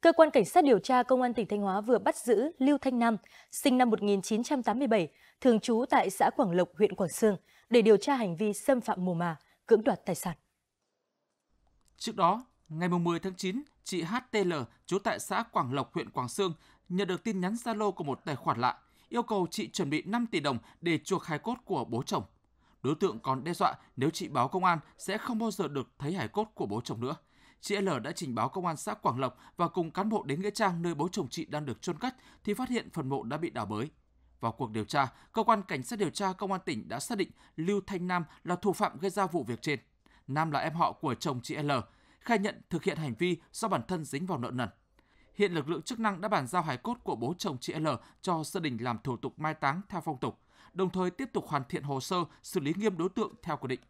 Cơ quan Cảnh sát điều tra Công an tỉnh Thanh Hóa vừa bắt giữ Lưu Thanh Nam, sinh năm 1987, thường trú tại xã Quảng Lộc, huyện Quảng Sương, để điều tra hành vi xâm phạm mồ mả, cưỡng đoạt tài sản. Trước đó, ngày 10 tháng 9, chị HTL, trú tại xã Quảng Lộc, huyện Quảng Sương, nhận được tin nhắn Zalo của một tài khoản lạ, yêu cầu chị chuẩn bị 5 tỷ đồng để chuộc hài cốt của bố chồng. Đối tượng còn đe dọa nếu chị báo công an sẽ không bao giờ được thấy hài cốt của bố chồng nữa – chị L đã trình báo công an xã Quảng Lộc và cùng cán bộ đến nghĩa trang nơi bố chồng chị đang được chôn cất thì phát hiện phần mộ đã bị đào bới. Vào cuộc điều tra, cơ quan cảnh sát điều tra công an tỉnh đã xác định Lưu Thanh Nam là thủ phạm gây ra vụ việc trên. Nam là em họ của chồng chị L, khai nhận thực hiện hành vi do bản thân dính vào nợ nần. Hiện lực lượng chức năng đã bàn giao hài cốt của bố chồng chị L cho gia đình làm thủ tục mai táng theo phong tục, đồng thời tiếp tục hoàn thiện hồ sơ xử lý nghiêm đối tượng theo quy định.